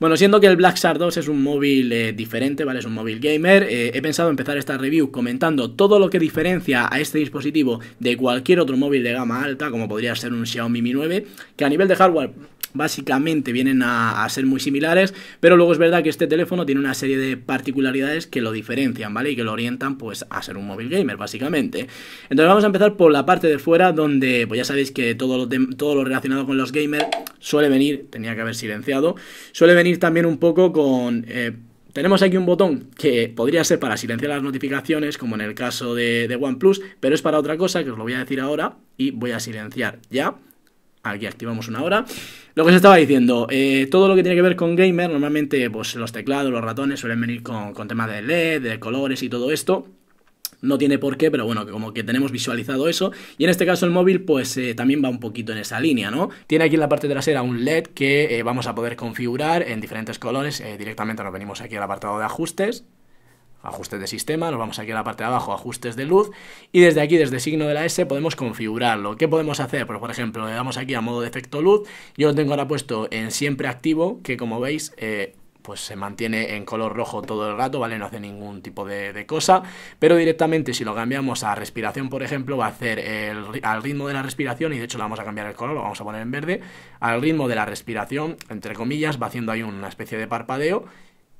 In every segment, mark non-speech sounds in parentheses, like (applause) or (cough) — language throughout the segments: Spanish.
Bueno, siendo que el Black Shark 2 es un móvil eh, diferente, ¿vale? Es un móvil gamer, eh, he pensado empezar esta review comentando todo lo que diferencia a este dispositivo de cualquier otro móvil de gama alta, como podría ser un Xiaomi Mi 9, que a nivel de hardware básicamente vienen a, ser muy similares, pero luego es verdad que este teléfono tiene una serie de particularidades que lo diferencian, ¿vale? Y que lo orientan pues a ser un móvil gamer, básicamente. Entonces vamos a empezar por la parte de fuera, donde pues ya sabéis que todo lo, todo lo relacionado con los gamers suele venir, tenía que haber silenciado, suele venir también un poco con... Eh, tenemos aquí un botón que podría ser para silenciar las notificaciones, como en el caso de, de OnePlus, pero es para otra cosa que os lo voy a decir ahora y voy a silenciar ya. Aquí activamos una hora. Lo que os estaba diciendo, eh, todo lo que tiene que ver con gamer, normalmente pues los teclados, los ratones suelen venir con, temas de LED, de colores y todo esto. No tiene por qué, pero bueno, como que tenemos visualizado eso. Y en este caso el móvil, pues eh, también va un poquito en esa línea, ¿no? Tiene aquí en la parte trasera un LED que eh, vamos a poder configurar en diferentes colores. directamente nos venimos aquí al apartado de ajustes ajustes de sistema, nos vamos aquí a la parte de abajo, ajustes de luz, y desde aquí, desde signo de la S, podemos configurarlo. ¿Qué podemos hacer? Pues, por ejemplo, le damos aquí a modo de efecto luz, yo lo tengo ahora puesto en siempre activo, que como veis... Eh, pues se mantiene en color rojo todo el rato, ¿vale? No hace ningún tipo de, cosa, pero directamente si lo cambiamos a respiración, por ejemplo, va a hacer el, al ritmo de la respiración, y de hecho le vamos a cambiar el color, lo vamos a poner en verde, al ritmo de la respiración, entre comillas, va haciendo ahí una especie de parpadeo,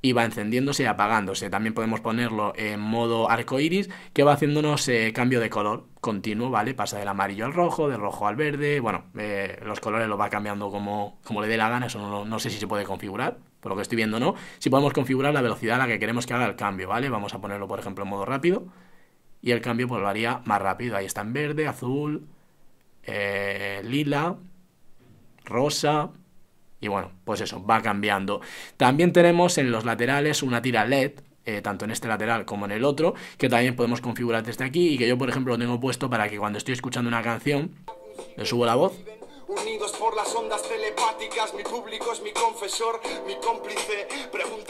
y va encendiéndose y apagándose. También podemos ponerlo en modo arco iris, que va haciéndonos eh, cambio de color continuo, ¿vale? Pasa del amarillo al rojo, del rojo al verde, bueno, eh, los colores los va cambiando como, como le dé la gana, eso no, sé si se puede configurar, por lo que estoy viendo no. Si podemos configurar la velocidad a la que queremos que haga el cambio, ¿vale? Vamos a ponerlo, por ejemplo, en modo rápido, y el cambio pues lo haría más rápido. Ahí está en verde, azul, eh, lila, rosa, y bueno, pues eso, va cambiando. También tenemos en los laterales una tira LED, eh, tanto en este lateral como en el otro, que también podemos configurar desde aquí y que yo, por ejemplo, lo tengo puesto para que cuando estoy escuchando una canción, le subo la voz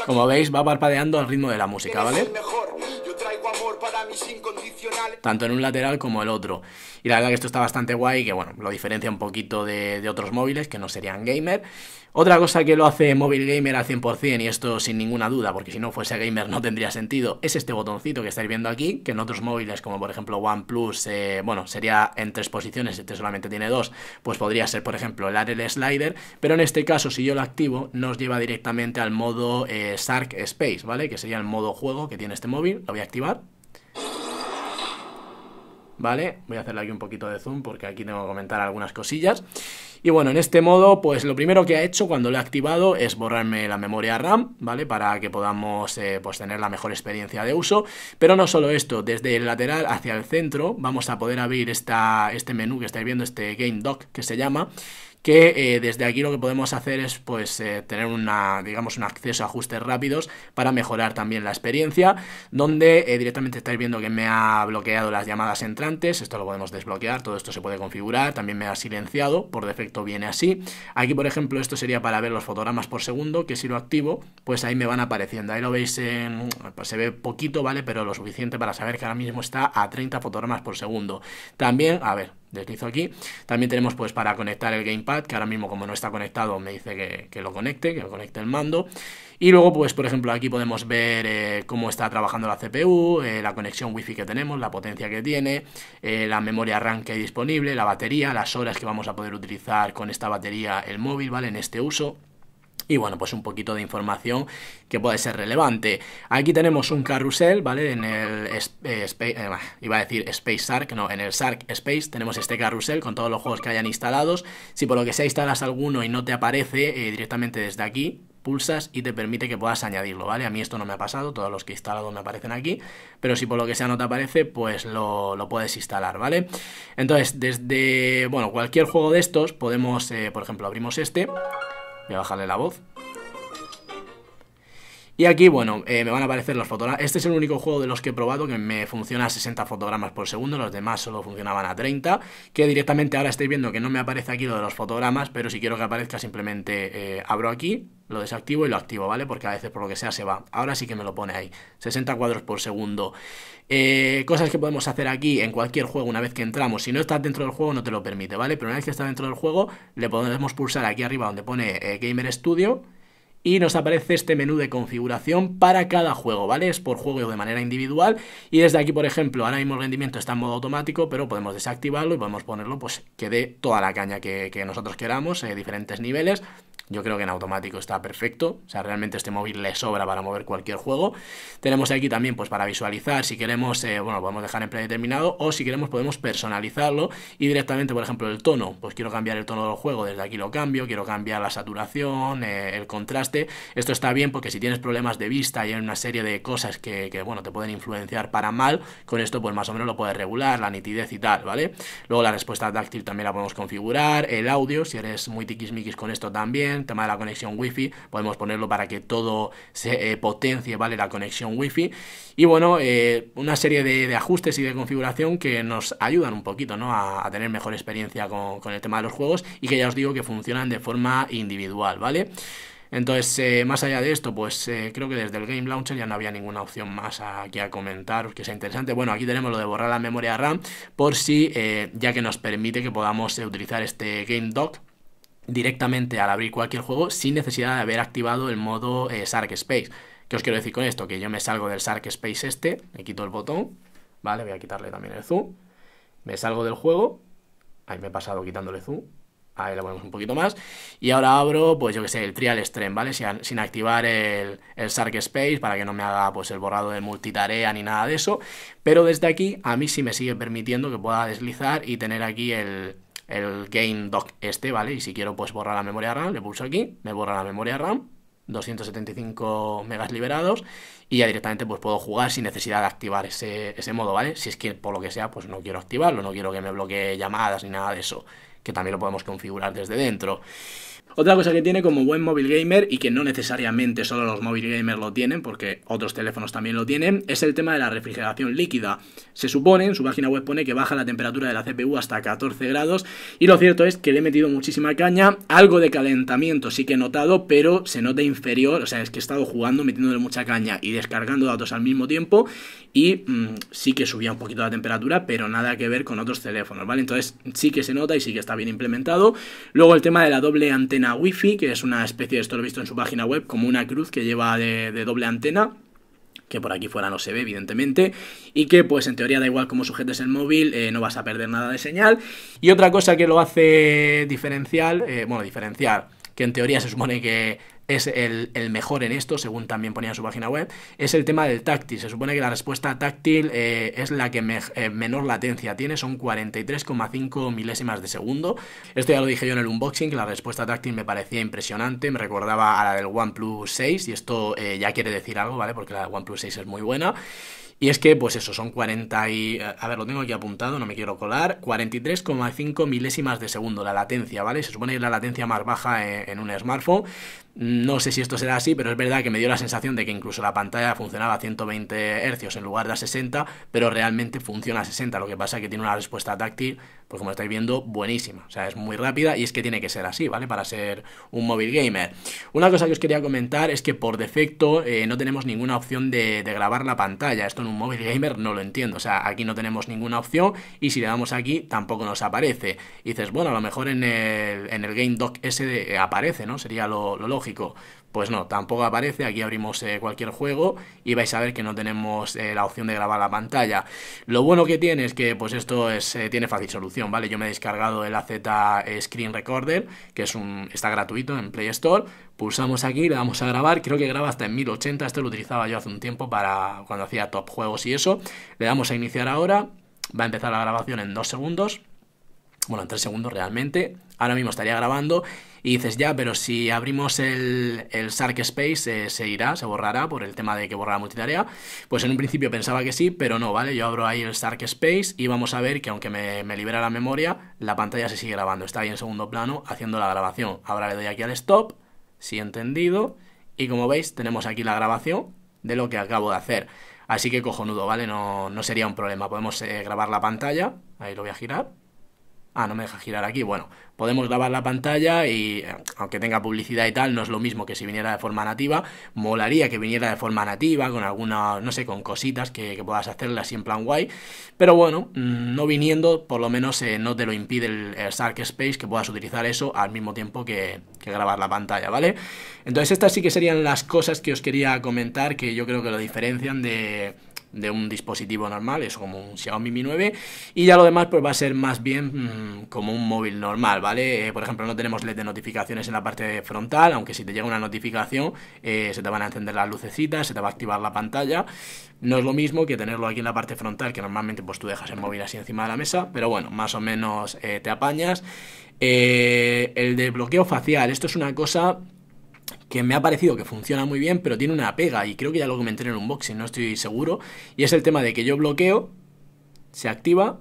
Como veis, va parpadeando al ritmo de la música, ¿vale? Tanto en un lateral como el otro. Y la verdad que esto está bastante guay, que bueno, lo diferencia un poquito de, otros móviles que no serían gamer. Otra cosa que lo hace móvil gamer al 100%, y esto sin ninguna duda, porque si no fuese gamer no tendría sentido, es este botoncito que estáis viendo aquí, que en otros móviles como por ejemplo OnePlus, eh, bueno, sería en tres posiciones, este solamente tiene dos, pues podría ser por ejemplo el ARL Slider, pero en este caso si yo lo activo nos lleva directamente al modo eh, Sark Space, ¿vale? Que sería el modo juego que tiene este móvil, lo voy a activar. ¿vale? Voy a hacerle aquí un poquito de zoom porque aquí tengo que comentar algunas cosillas. Y bueno, en este modo, pues lo primero que ha hecho cuando lo he activado es borrarme la memoria RAM, ¿vale? Para que podamos eh, pues tener la mejor experiencia de uso. Pero no solo esto, desde el lateral hacia el centro vamos a poder abrir esta, este menú que estáis viendo, este Game Dock que se llama que eh, desde aquí lo que podemos hacer es pues eh, tener una, digamos, un acceso a ajustes rápidos para mejorar también la experiencia, donde eh, directamente estáis viendo que me ha bloqueado las llamadas entrantes, esto lo podemos desbloquear, todo esto se puede configurar, también me ha silenciado, por defecto viene así. Aquí, por ejemplo, esto sería para ver los fotogramas por segundo, que si lo activo, pues ahí me van apareciendo. Ahí lo veis, pues se ve poquito, ¿vale? Pero lo suficiente para saber que ahora mismo está a 30 fotogramas por segundo. También, a ver, deslizo aquí. También tenemos pues para conectar el gamepad, que ahora mismo como no está conectado me dice que, lo conecte, que lo conecte el mando. Y luego pues por ejemplo aquí podemos ver eh, cómo está trabajando la CPU, eh, la conexión wifi que tenemos, la potencia que tiene, eh, la memoria RAM que hay disponible, la batería, las horas que vamos a poder utilizar con esta batería el móvil, ¿vale? En este uso y bueno, pues un poquito de información que puede ser relevante. Aquí tenemos un carrusel, ¿vale? En el eh, space, eh, iba a decir Space Sark, no, en el Sark Space tenemos este carrusel con todos los juegos que hayan instalados. Si por lo que sea instalas alguno y no te aparece eh, directamente desde aquí, pulsas y te permite que puedas añadirlo, ¿vale? A mí esto no me ha pasado, todos los que he instalado me aparecen aquí, pero si por lo que sea no te aparece, pues lo, puedes instalar, ¿vale? Entonces, desde, bueno, cualquier juego de estos podemos, por ejemplo, abrimos este... Voy a bajarle la voz. Y aquí, bueno, eh, me van a aparecer los fotogramas. Este es el único juego de los que he probado que me funciona a 60 fotogramas por segundo, los demás solo funcionaban a 30, que directamente ahora estáis viendo que no me aparece aquí lo de los fotogramas, pero si quiero que aparezca simplemente eh, abro aquí, lo desactivo y lo activo, ¿vale? Porque a veces por lo que sea se va. Ahora sí que me lo pone ahí, 60 cuadros por segundo. Eh, cosas que podemos hacer aquí en cualquier juego una vez que entramos. Si no estás dentro del juego no te lo permite, ¿vale? Pero una vez que estás dentro del juego le podemos pulsar aquí arriba donde pone Gamer Studio y nos aparece este menú de configuración para cada juego, ¿vale? Es por juego de manera individual y desde aquí, por ejemplo, ahora mismo el rendimiento está en modo automático, pero podemos desactivarlo y podemos ponerlo pues que dé toda la caña que, nosotros queramos, eh, diferentes niveles. Yo creo que en automático está perfecto. O sea, realmente este móvil le sobra para mover cualquier juego. Tenemos aquí también, pues para visualizar, si queremos, eh, bueno, lo podemos dejar en predeterminado o si queremos podemos personalizarlo y directamente, por ejemplo, el tono. Pues quiero cambiar el tono del juego, desde aquí lo cambio, quiero cambiar la saturación, eh, el contraste. Esto está bien porque si tienes problemas de vista y hay una serie de cosas que, que, bueno, te pueden influenciar para mal, con esto pues más o menos lo puedes regular, la nitidez y tal, ¿vale? Luego la respuesta táctil también la podemos configurar, el audio, si eres muy tiquismiquis con esto también, el tema de la conexión wifi, podemos ponerlo para que todo se eh, potencie, ¿vale? La conexión wifi. Y bueno, eh, una serie de, ajustes y de configuración que nos ayudan un poquito, ¿no? A, tener mejor experiencia con, el tema de los juegos y que ya os digo que funcionan de forma individual, ¿vale? Entonces, eh, más allá de esto, pues creo que desde el Game Launcher ya no había ninguna opción más aquí a comentar que sea interesante. Bueno, aquí tenemos lo de borrar la memoria RAM por si, ya que nos permite que podamos utilizar este Game Dock directamente al abrir cualquier juego sin necesidad de haber activado el modo eh, Sark Space. ¿Qué os quiero decir con esto? Que yo me salgo del Sark Space este, me quito el botón, ¿vale? Voy a quitarle también el zoom, me salgo del juego, ahí me he pasado quitándole zoom, ahí le ponemos un poquito más, y ahora abro, pues yo que sé, el Trial Stream, ¿vale? Sin, activar el, el, Sark Space para que no me haga pues el borrado de multitarea ni nada de eso, pero desde aquí a mí sí me sigue permitiendo que pueda deslizar y tener aquí el el game doc este, ¿vale? Y si quiero pues borrar la memoria RAM, le pulso aquí, me borra la memoria RAM, 275 megas liberados y ya directamente pues puedo jugar sin necesidad de activar ese, ese, modo, ¿vale? Si es que por lo que sea pues no quiero activarlo, no quiero que me bloquee llamadas ni nada de eso, que también lo podemos configurar desde dentro. Otra cosa que tiene como buen móvil gamer y que no necesariamente solo los móvil gamers lo tienen, porque otros teléfonos también lo tienen, es el tema de la refrigeración líquida. Se supone, en su página web pone que baja la temperatura de la CPU hasta 14 grados y lo cierto es que le he metido muchísima caña, algo de calentamiento sí que he notado, pero se nota inferior, o sea, es que he estado jugando metiéndole mucha caña y descargando datos al mismo tiempo y mm, sí que subía un poquito la temperatura, pero nada que ver con otros teléfonos, ¿vale? Entonces sí que se nota y sí que está bien implementado. Luego el tema de la doble antena wifi, que es una especie, de esto lo he visto en su página web, como una cruz que lleva de, doble antena que por aquí fuera no se ve evidentemente y que pues en teoría da igual como sujetes el móvil eh, no vas a perder nada de señal y otra cosa que lo hace diferencial eh, bueno diferencial que en teoría se supone que es el, mejor en esto, según también ponía en su página web, es el tema del táctil. Se supone que la respuesta táctil eh, es la que eh, menor latencia tiene, son 43,5 milésimas de segundo. Esto ya lo dije yo en el unboxing, que la respuesta táctil me parecía impresionante, me recordaba a la del OnePlus 6, y esto eh, ya quiere decir algo, ¿vale? Porque la del OnePlus 6 es muy buena. Y es que, pues eso, son 40 y... A ver, lo tengo aquí apuntado, no me quiero colar. 43,5 milésimas de segundo la latencia, ¿vale? Se supone que es la latencia más baja en un smartphone. No sé si esto será así, pero es verdad que me dio la sensación de que incluso la pantalla funcionaba a 120 Hz en lugar de a 60, pero realmente funciona a 60. Lo que pasa es que tiene una respuesta táctil, pues como estáis viendo, buenísima. O sea, es muy rápida y es que tiene que ser así, ¿vale? Para ser un móvil gamer. Una cosa que os quería comentar es que por defecto eh, no tenemos ninguna opción de, grabar la pantalla. Esto en un móvil gamer no lo entiendo. O sea, aquí no tenemos ninguna opción y si le damos aquí tampoco nos aparece. dices, bueno, a lo mejor en el, en Game Dock S eh, aparece, ¿no? Sería lo lógico. Pues no, tampoco aparece, aquí abrimos eh, cualquier juego y vais a ver que no tenemos eh, la opción de grabar la pantalla. Lo bueno que tiene es que pues esto es, eh, tiene fácil solución, ¿vale? Yo me he descargado el AZ Screen Recorder, que es un, está gratuito en Play Store, pulsamos aquí, le damos a grabar, creo que graba hasta en 1080, esto lo utilizaba yo hace un tiempo para cuando hacía top juegos y eso, le damos a iniciar ahora, va a empezar la grabación en dos segundos, bueno, en tres segundos realmente. Ahora mismo estaría grabando y dices, ya, pero si abrimos el, el Space eh, se irá, se borrará por el tema de que borra la multitarea. Pues en un principio pensaba que sí, pero no, ¿vale? Yo abro ahí el Stark Space y vamos a ver que aunque me, libera la memoria, la pantalla se sigue grabando. Está ahí en segundo plano haciendo la grabación. Ahora le doy aquí al stop, he entendido, y como veis tenemos aquí la grabación de lo que acabo de hacer. Así que cojonudo, ¿vale? No, sería un problema. Podemos eh, grabar la pantalla, ahí lo voy a girar, ah, no me deja girar aquí, bueno, podemos grabar la pantalla y eh, aunque tenga publicidad y tal, no es lo mismo que si viniera de forma nativa, molaría que viniera de forma nativa, con alguna, no sé, con cositas que, puedas hacerlas así en plan guay, pero bueno, mm, no viniendo, por lo menos eh, no te lo impide el, Sark Space que puedas utilizar eso al mismo tiempo que grabar la pantalla, ¿vale? Entonces estas sí que serían las cosas que os quería comentar que yo creo que lo diferencian de de un dispositivo normal, es como un Xiaomi Mi 9, y ya lo demás pues va a ser más bien mm, como un móvil normal, ¿vale? Eh, por ejemplo, no tenemos LED de notificaciones en la parte frontal, aunque si te llega una notificación eh, se te van a encender las lucecitas, se te va a activar la pantalla, no es lo mismo que tenerlo aquí en la parte frontal, que normalmente pues tú dejas el móvil así encima de la mesa, pero bueno, más o menos eh, te apañas. el de bloqueo facial, esto es una cosa que me ha parecido que funciona muy bien, pero tiene una pega, y creo que ya lo comenté en un unboxing, no estoy seguro, y es el tema de que yo bloqueo, se activa,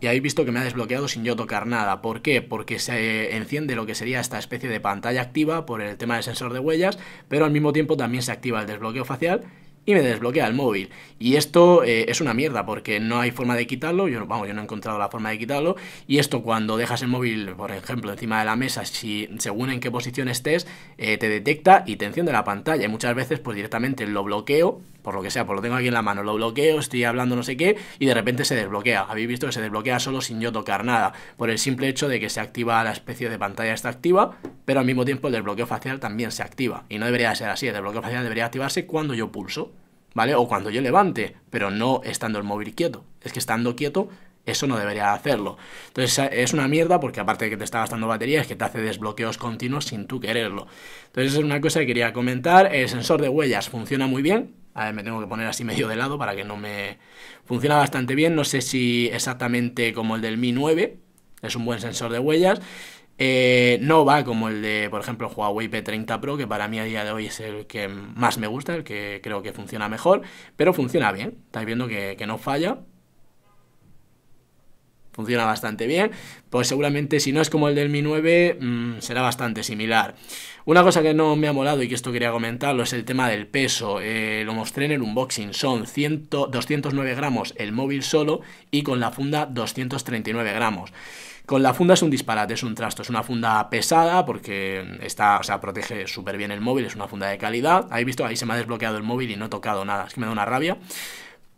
y habéis visto que me ha desbloqueado sin yo tocar nada. ¿Por qué? Porque se enciende lo que sería esta especie de pantalla activa por el tema del sensor de huellas, pero al mismo tiempo también se activa el desbloqueo facial y me desbloquea el móvil. Y esto eh, es una mierda porque no hay forma de quitarlo, yo, vamos, yo no he encontrado la forma de quitarlo. Y esto cuando dejas el móvil, por ejemplo, encima de la mesa, si, según en qué posición estés, eh, te detecta y te enciende la pantalla. Y muchas veces pues directamente lo bloqueo por lo que sea, pues lo tengo aquí en la mano, lo bloqueo, estoy hablando no sé qué, y de repente se desbloquea. Habéis visto que se desbloquea solo sin yo tocar nada, por el simple hecho de que se activa la especie de pantalla está activa, pero al mismo tiempo el desbloqueo facial también se activa. Y no debería ser así, el desbloqueo facial debería activarse cuando yo pulso, ¿vale? O cuando yo levante, pero no estando el móvil quieto. Es que estando quieto eso no debería hacerlo. Entonces es una mierda porque aparte de que te está gastando batería es que te hace desbloqueos continuos sin tú quererlo. Entonces es una cosa que quería comentar. El sensor de huellas funciona muy bien. A ver, me tengo que poner así medio de lado para que no me... Funciona bastante bien. No sé si exactamente como el del Mi 9. Es un buen sensor de huellas. Eh, no va como el de, por ejemplo, Huawei P30 Pro, que para mí a día de hoy es el que más me gusta, el que creo que funciona mejor, pero funciona bien. Estáis viendo que no falla funciona bastante bien, pues seguramente si no es como el del Mi 9 mm, será bastante similar. Una cosa que no me ha molado y que esto quería comentarlo es el tema del peso. Eh, lo mostré en el unboxing, son 209 gramos el móvil solo y con la funda 239 gramos. Con la funda es un disparate, es un trasto, es una funda pesada porque está, o sea, protege súper bien el móvil, es una funda de calidad. Habéis visto, ahí se me ha desbloqueado el móvil y no he tocado nada, es que me da una rabia.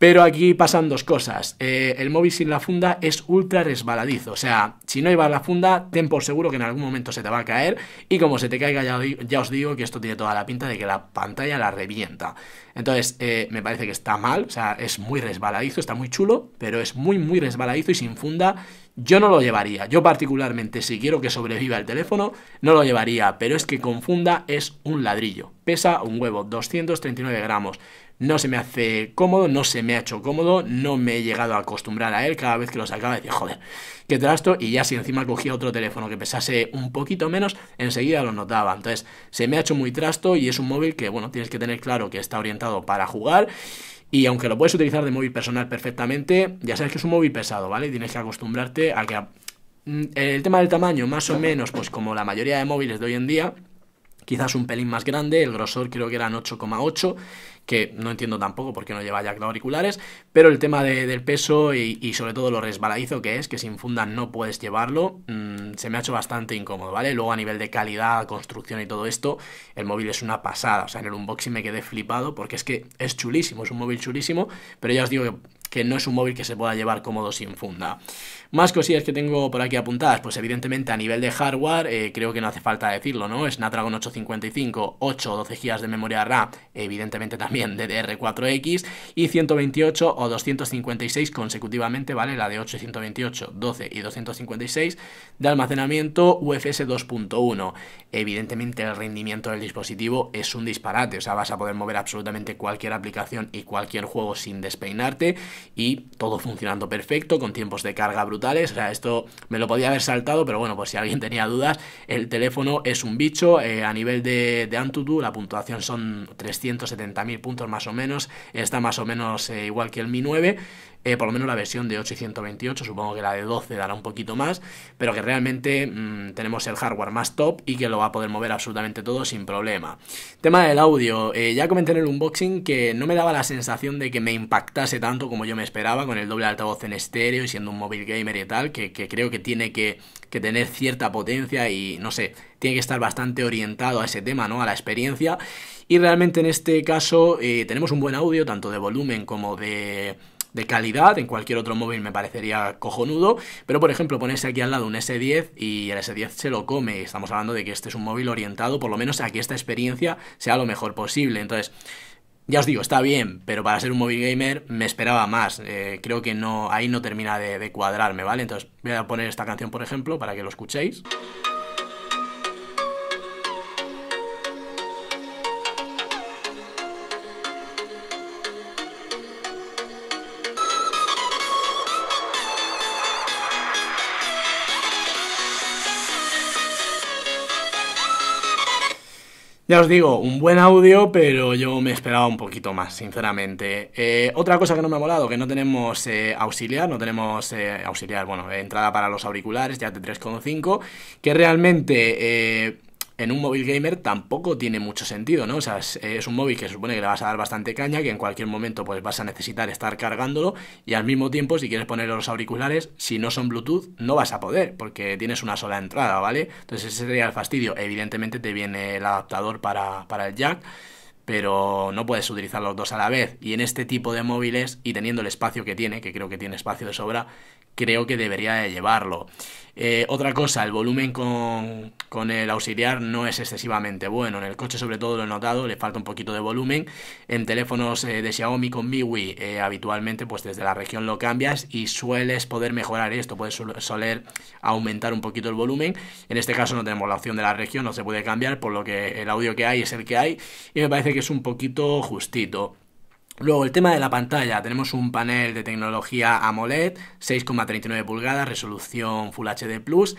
Pero aquí pasan dos cosas. Eh, el móvil sin la funda es ultra resbaladizo. O sea, si no llevas la funda, ten por seguro que en algún momento se te va a caer. Y como se te caiga, ya, os digo que esto tiene toda la pinta de que la pantalla la revienta. Entonces, eh, me parece que está mal. O sea, es muy resbaladizo, está muy chulo, pero es muy, muy resbaladizo y sin funda. Yo no lo llevaría. Yo particularmente, si quiero que sobreviva el teléfono, no lo llevaría. Pero es que con funda es un ladrillo. Pesa un huevo, 239 gramos no se me hace cómodo, no se me ha hecho cómodo, no me he llegado a acostumbrar a él cada vez que lo sacaba, decía, joder, qué trasto, y ya si encima cogía otro teléfono que pesase un poquito menos, enseguida lo notaba, entonces se me ha hecho muy trasto y es un móvil que, bueno, tienes que tener claro que está orientado para jugar, y aunque lo puedes utilizar de móvil personal perfectamente, ya sabes que es un móvil pesado, ¿vale? Tienes que acostumbrarte a que... Mm, el tema del tamaño, más o menos, pues como la mayoría de móviles de hoy en día, quizás un pelín más grande, el grosor creo que eran 8,8 que no entiendo tampoco por qué no lleva jack de auriculares, pero el tema del peso y, sobre todo lo resbaladizo que es, que sin funda no puedes llevarlo, mm, se me ha hecho bastante incómodo, ¿vale? Luego a nivel de calidad, construcción y todo esto, el móvil es una pasada, o sea, en el unboxing me quedé flipado porque es que es chulísimo, es un móvil chulísimo, pero ya os digo que que no es un móvil que se pueda llevar cómodo sin funda. Más cosillas que tengo por aquí apuntadas, pues evidentemente a nivel de hardware, eh, creo que no hace falta decirlo, ¿no? Snapdragon 855, 8 o 12 GB de memoria RAM, evidentemente también DDR4X, y 128 o 256 consecutivamente, ¿vale? La de 8 128, 12 y 256 de almacenamiento UFS 2.1. Evidentemente el rendimiento del dispositivo es un disparate, o sea, vas a poder mover absolutamente cualquier aplicación y cualquier juego sin despeinarte y todo funcionando perfecto, con tiempos de carga brutales. O sea, esto me lo podía haber saltado, pero bueno, pues si alguien tenía dudas, el teléfono es un bicho. Eh, a nivel de, de Antutu, la puntuación son 370.000 puntos más o menos, está más o menos eh, igual que el Mi 9. Eh, por lo menos la versión de 828 supongo que la de 12 dará un poquito más, pero que realmente mm, tenemos el hardware más top y que lo va a poder mover absolutamente todo sin problema. Tema del audio, eh, ya comenté en el unboxing que no me daba la sensación de que me impactase tanto como yo me esperaba con el doble altavoz en estéreo y siendo un móvil gamer y tal, que, creo que tiene que, tener cierta potencia y no sé, tiene que estar bastante orientado a ese tema, ¿no? A la experiencia. Y realmente en este caso eh, tenemos un buen audio, tanto de volumen como de de calidad, en cualquier otro móvil me parecería cojonudo, pero por ejemplo ponerse aquí al lado un S10 y el S10 se lo come, estamos hablando de que este es un móvil orientado por lo menos a que esta experiencia sea lo mejor posible, entonces... Ya os digo, está bien, pero para ser un móvil gamer me esperaba más. Eh, creo que no, ahí no termina de, de cuadrarme, ¿vale? Entonces voy a poner esta canción, por ejemplo, para que lo escuchéis. Ya os digo, un buen audio, pero yo me esperaba un poquito más, sinceramente. Eh, otra cosa que no me ha molado, que no tenemos eh, auxiliar, no tenemos eh, auxiliar, bueno, entrada para los auriculares, ya de 3,5, que realmente en un móvil gamer tampoco tiene mucho sentido, ¿no? O sea, es, un móvil que se supone que le vas a dar bastante caña, que en cualquier momento pues vas a necesitar estar cargándolo y al mismo tiempo si quieres poner los auriculares, si no son Bluetooth no vas a poder porque tienes una sola entrada, ¿vale? Entonces ese sería el fastidio. Evidentemente te viene el adaptador para, para el jack pero no puedes utilizar los dos a la vez. Y en este tipo de móviles, y teniendo el espacio que tiene, que creo que tiene espacio de sobra, creo que debería de llevarlo. Eh, otra cosa, el volumen con, el auxiliar no es excesivamente bueno. En el coche sobre todo lo he notado, le falta un poquito de volumen. En teléfonos eh, de Xiaomi con MIUI eh, habitualmente pues desde la región lo cambias y sueles poder mejorar esto, puedes soler aumentar un poquito el volumen. En este caso no tenemos la opción de la región, no se puede cambiar, por lo que el audio que hay es el que hay. Y me parece que es un poquito justito. Luego, el tema de la pantalla. Tenemos un panel de tecnología AMOLED, 6,39 pulgadas, resolución Full HD Plus,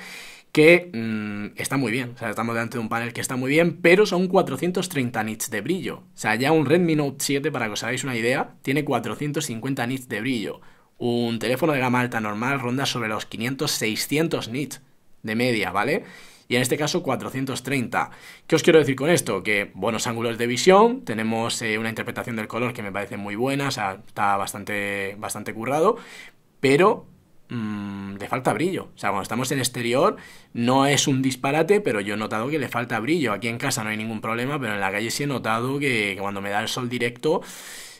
que mm, está muy bien. O sea, estamos delante de un panel que está muy bien, pero son 430 nits de brillo. O sea, ya un Redmi Note 7, para que os hagáis una idea, tiene 450 nits de brillo. Un teléfono de gama alta normal ronda sobre los 500-600 nits de media, ¿vale? y en este caso 430. ¿Qué os quiero decir con esto? Que buenos ángulos de visión, tenemos eh, una interpretación del color que me parece muy buena, o sea, está bastante, bastante currado, pero mm, le falta brillo. O sea, cuando estamos en exterior no es un disparate, pero yo he notado que le falta brillo. Aquí en casa no hay ningún problema, pero en la calle sí he notado que cuando me da el sol directo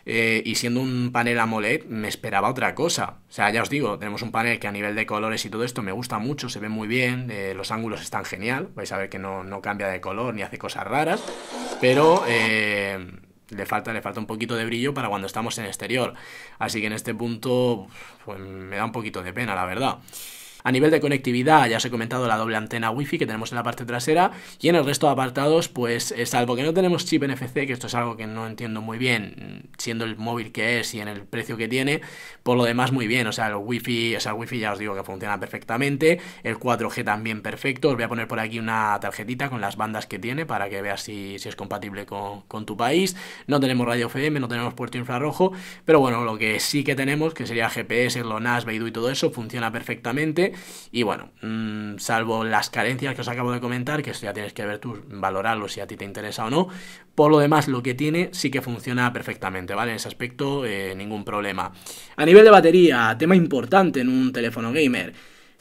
eh, y siendo un panel AMOLED me esperaba otra cosa. O sea, ya os digo, tenemos un panel que a nivel de colores y todo esto me gusta mucho, se ve muy bien, eh, los ángulos están genial, vais a ver que no, cambia de color ni hace cosas raras, pero... Eh, le falta, le falta un poquito de brillo para cuando estamos en exterior. Así que en este punto pues, me da un poquito de pena, la verdad. A nivel de conectividad, ya os he comentado la doble antena Wi-Fi que tenemos en la parte trasera y en el resto de apartados, pues eh, salvo que no tenemos chip NFC, que esto es algo que no entiendo muy bien, siendo el móvil que es y en el precio que tiene, por lo demás muy bien, o sea, el wifi, o sea, el wifi ya os digo que funciona perfectamente, el 4G también perfecto, os voy a poner por aquí una tarjetita con las bandas que tiene para que veas si, es compatible con, tu país, no tenemos radio FM, no tenemos puerto infrarrojo, pero bueno, lo que sí que tenemos, que sería GPS, Nas, Beidou y todo eso, funciona perfectamente y bueno, mm, salvo las carencias que os acabo de comentar, que eso ya tienes que ver tú, valorarlo si a ti te interesa o no, por lo demás lo que tiene sí que funciona perfectamente, ¿vale? En ese aspecto eh, ningún problema. A nivel de batería, tema importante en un teléfono gamer.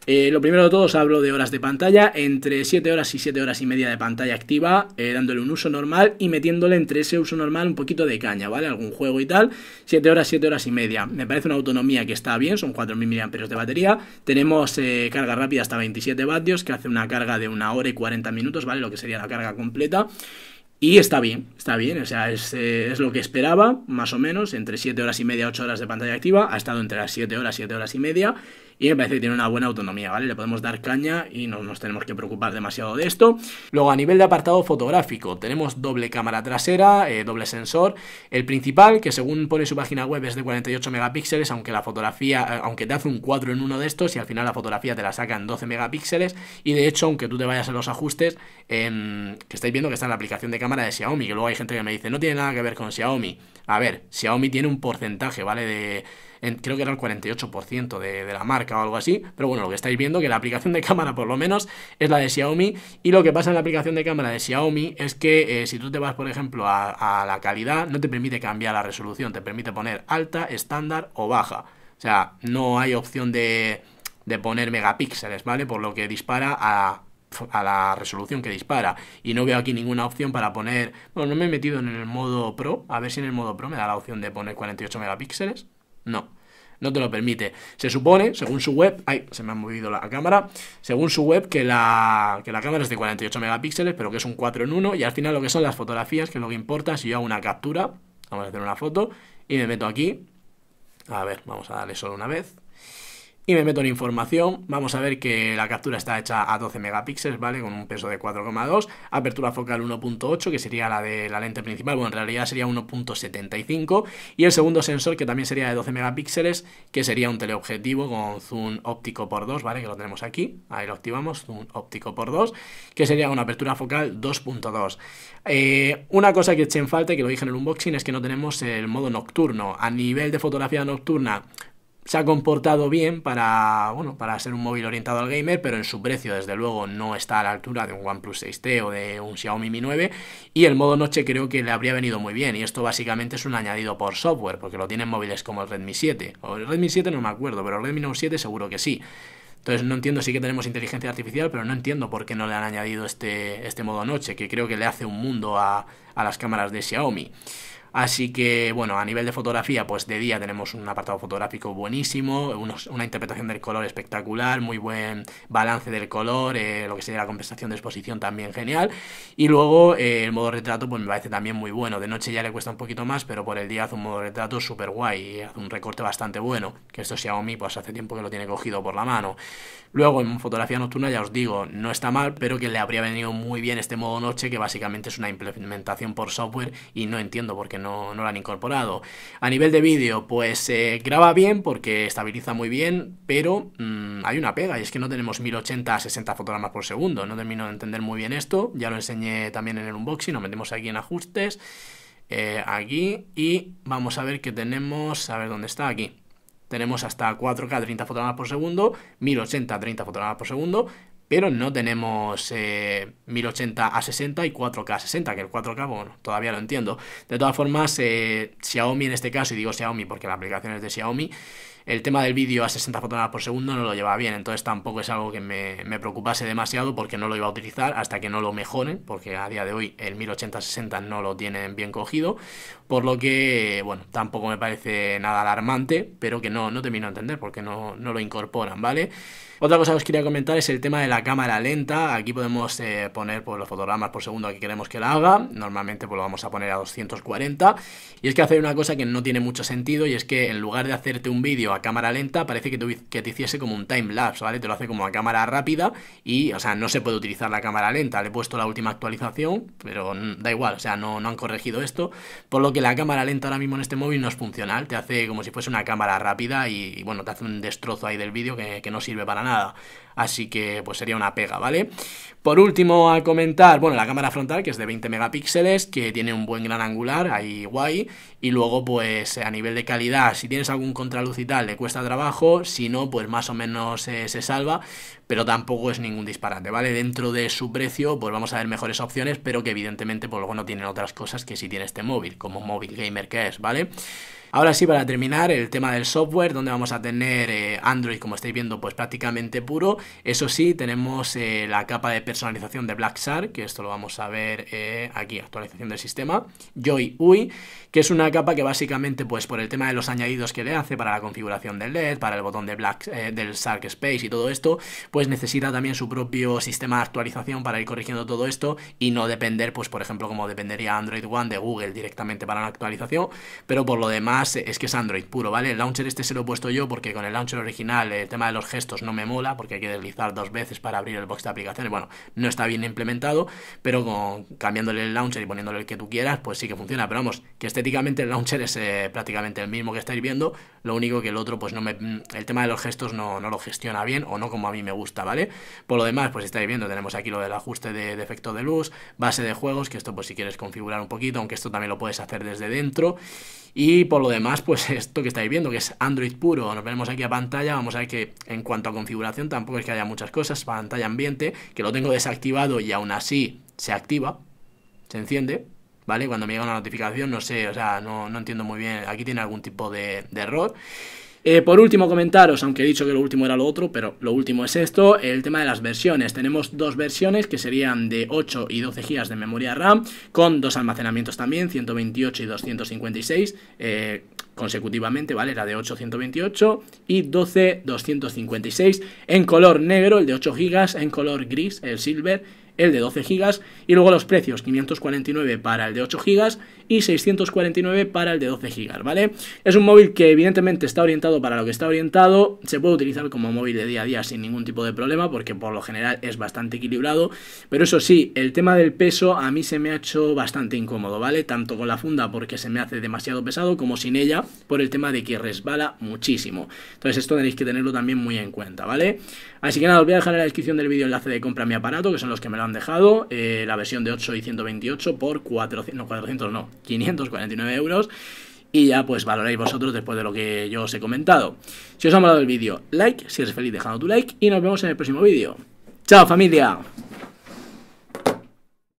Eh, lo primero de todo os hablo de horas de pantalla, entre 7 horas y 7 horas y media de pantalla activa, eh, dándole un uso normal y metiéndole entre ese uso normal un poquito de caña, ¿vale? Algún juego y tal, 7 horas, 7 horas y media. Me parece una autonomía que está bien, son 4.000 mAh de batería, tenemos eh, carga rápida hasta 27 vatios, que hace una carga de una hora y 40 minutos, ¿vale? Lo que sería la carga completa. Y está bien, está bien, o sea, es, es, lo que esperaba, más o menos, entre 7 horas y media, 8 horas de pantalla activa, ha estado entre las 7 horas, 7 horas y media, y me parece que tiene una buena autonomía, ¿vale? Le podemos dar caña y no nos tenemos que preocupar demasiado de esto. Luego, a nivel de apartado fotográfico, tenemos doble cámara trasera, eh, doble sensor. El principal, que según pone su página web es de 48 megapíxeles, aunque la fotografía, eh, aunque te hace un cuadro en uno de estos y al final la fotografía te la saca en 12 megapíxeles. Y de hecho, aunque tú te vayas a los ajustes, em, que estáis viendo que está en la aplicación de cámara de Xiaomi, que luego hay gente que me dice, no tiene nada que ver con Xiaomi. A ver, Xiaomi tiene un porcentaje, ¿vale? De creo que era el 48% de, la marca o algo así, pero bueno, lo que estáis viendo que la aplicación de cámara por lo menos es la de Xiaomi y lo que pasa en la aplicación de cámara de Xiaomi es que eh, si tú te vas por ejemplo a, la calidad no te permite cambiar la resolución, te permite poner alta, estándar o baja. O sea, no hay opción de, poner megapíxeles, ¿vale? Por lo que dispara a la resolución que dispara. Y no veo aquí ninguna opción para poner... Bueno, no me he metido en el modo Pro. A ver si en el modo Pro me da la opción de poner 48 megapíxeles. No, no te lo permite. Se supone, según su web, ay, se me ha movido la cámara, según su web que la, que la cámara es de 48 megapíxeles, pero que es un 4 en 1 y al final lo que son las fotografías, que es lo que importa, si yo hago una captura, vamos a hacer una foto y me meto aquí, a ver, vamos a darle solo una vez. Y me meto en información, vamos a ver que la captura está hecha a 12 megapíxeles, ¿vale? Con un peso de 4,2, apertura focal 1.8, que sería la de la lente principal, bueno, en realidad sería 1.75, y el segundo sensor, que también sería de 12 megapíxeles, que sería un teleobjetivo con zoom óptico por 2, ¿vale? Que lo tenemos aquí, ahí lo activamos, zoom óptico por 2, que sería una apertura focal 2.2. Eh, una cosa que eché en falta, que lo dije en el unboxing, es que no tenemos el modo nocturno. A nivel de fotografía nocturna, se ha comportado bien para, bueno, para ser un móvil orientado al gamer, pero en su precio desde luego no está a la altura de un OnePlus 6T o de un Xiaomi Mi 9 y el modo noche creo que le habría venido muy bien y esto básicamente es un añadido por software porque lo tienen móviles como el Redmi 7 o el Redmi 7 no me acuerdo, pero el Redmi Note 7 seguro que sí. Entonces no entiendo, sí que tenemos inteligencia artificial, pero no entiendo por qué no le han añadido este, este modo noche, que creo que le hace un mundo a, a las cámaras de Xiaomi. Así que, bueno, a nivel de fotografía, pues de día tenemos un apartado fotográfico buenísimo, una interpretación del color espectacular, muy buen balance del color, eh, lo que sería la compensación de exposición también genial. Y luego eh, el modo retrato, pues me parece también muy bueno. De noche ya le cuesta un poquito más, pero por el día hace un modo retrato súper guay hace un recorte bastante bueno. Que esto Xiaomi, pues hace tiempo que lo tiene cogido por la mano. Luego en fotografía nocturna, ya os digo, no está mal, pero que le habría venido muy bien este modo noche, que básicamente es una implementación por software y no entiendo por qué no no, lo han incorporado. A nivel de vídeo, pues se eh, graba bien porque estabiliza muy bien, pero mm, hay una pega y es que no tenemos 1080 a 60 fotogramas por segundo. No termino de entender muy bien esto, ya lo enseñé también en el unboxing, nos metemos aquí en ajustes, eh, aquí y vamos a ver que tenemos, a ver dónde está aquí tenemos hasta 4K 30 fotogramas por segundo, 1080 30 fotogramas por segundo, no tenemos 1080 eh, a 60 y 4K a 60, que el 4K, bueno, todavía lo entiendo. De todas formas, eh, Xiaomi en este caso, y digo Xiaomi porque la aplicación es de Xiaomi, el tema del vídeo a 60 fotogramas por segundo no lo lleva bien, entonces tampoco es algo que me, preocupase demasiado porque no lo iba a utilizar hasta que no lo mejoren, porque a día de hoy el 1080-60 no lo tienen bien cogido, por lo que, bueno, tampoco me parece nada alarmante, pero que no, no termino de entender porque no, lo incorporan, ¿vale? Otra cosa que os quería comentar es el tema de la cámara lenta, aquí podemos eh, poner por pues, los fotogramas por segundo que queremos que la haga, normalmente pues, lo vamos a poner a 240, y es que hacer una cosa que no tiene mucho sentido y es que en lugar de hacerte un vídeo a cámara lenta parece que, te hiciese como un time lapse, ¿vale? Te lo hace como a cámara rápida y, o sea, no se puede utilizar la cámara lenta. Le he puesto la última actualización, pero da igual, o sea, no, no han corregido esto. Por lo que la cámara lenta ahora mismo en este móvil no es funcional, te hace como si fuese una cámara rápida y, bueno, te hace un destrozo ahí del vídeo que no sirve para nada así que pues sería una pega, ¿vale? Por último, a comentar, bueno, la cámara frontal, que es de 20 megapíxeles, que tiene un buen gran angular, ahí guay, y luego, pues, a nivel de calidad, si tienes algún contraluz y tal, le cuesta trabajo, si no, pues más o menos eh, se salva, pero tampoco es ningún disparate, ¿vale? Dentro de su precio, pues vamos a ver mejores opciones, pero que evidentemente, pues luego no tienen otras cosas que si tiene este móvil, como móvil gamer que es, ¿vale? Ahora sí, para terminar, el tema del software, donde vamos a tener eh, Android, como estáis viendo, pues prácticamente puro. Eso sí, tenemos eh, la capa de personalización de Black Shark, que esto lo vamos a ver eh, aquí, actualización del sistema. Joy UI, que es una capa que básicamente, pues por el tema de los añadidos que le hace para la configuración del LED, para el botón de Black, del Shark Space y todo esto, pues necesita también su propio sistema de actualización para ir corrigiendo todo esto y no depender, pues por ejemplo, como dependería Android One de Google directamente para la actualización, pero por lo demás es que es Android puro, ¿vale? El launcher este se lo he puesto yo porque con el launcher original el tema de los gestos no me mola porque hay que deslizar dos veces para abrir el box de aplicaciones. Bueno, no está bien implementado, pero con, cambiándole el launcher y poniéndole el que tú quieras, pues sí que funciona. Pero vamos, que estéticamente el launcher es eh, prácticamente el mismo que estáis viendo, lo único que el otro, pues no me... El tema de los gestos no, lo gestiona bien o no como a mí me gusta, ¿vale? Por lo demás, pues estáis viendo, tenemos aquí lo del ajuste de, de efecto de luz, base de juegos, que esto pues si quieres configurar un poquito, aunque esto también lo puedes hacer desde dentro. Y por lo Además, pues (laughs) esto que estáis viendo, que es Android puro, nos vemos aquí a pantalla, vamos a ver que en cuanto a configuración tampoco es que haya muchas cosas, pantalla ambiente, que lo tengo desactivado y aún así se activa, se enciende, ¿vale? Cuando me llega una notificación, no sé, o sea, no, no entiendo muy bien, aquí tiene algún tipo de error. Eh, por último, comentaros, aunque he dicho que lo último era lo otro, pero lo último es esto, el tema de las versiones. Tenemos dos versiones que serían de 8 y 12 GB de memoria RAM, con dos almacenamientos también, 128 y 256. Eh, consecutivamente, ¿vale? La de 8, 128 y 12, 256 en color negro, el de 8 GB, en color gris, el silver el de 12 GB y luego los precios 549 para el de 8 GB y 649 para el de 12 GB, ¿vale? Es un móvil que evidentemente está orientado para lo que está orientado, se puede utilizar como móvil de día a día sin ningún tipo de problema porque por lo general es bastante equilibrado, pero eso sí, el tema del peso a mí se me ha hecho bastante incómodo, ¿vale? Tanto con la funda porque se me hace demasiado pesado como sin ella por el tema de que resbala muchísimo. Entonces esto tenéis que tenerlo también muy en cuenta, ¿vale? Así que nada, os voy a dejar en la descripción del vídeo el enlace de compra a mi aparato, que son los que me lo han dejado eh, la versión de 8 y 128 por 400, no, 400 no, 549 euros. Y ya pues valoréis vosotros después de lo que yo os he comentado. Si os ha molado el vídeo, like, si eres feliz dejando tu like y nos vemos en el próximo vídeo. ¡Chao familia!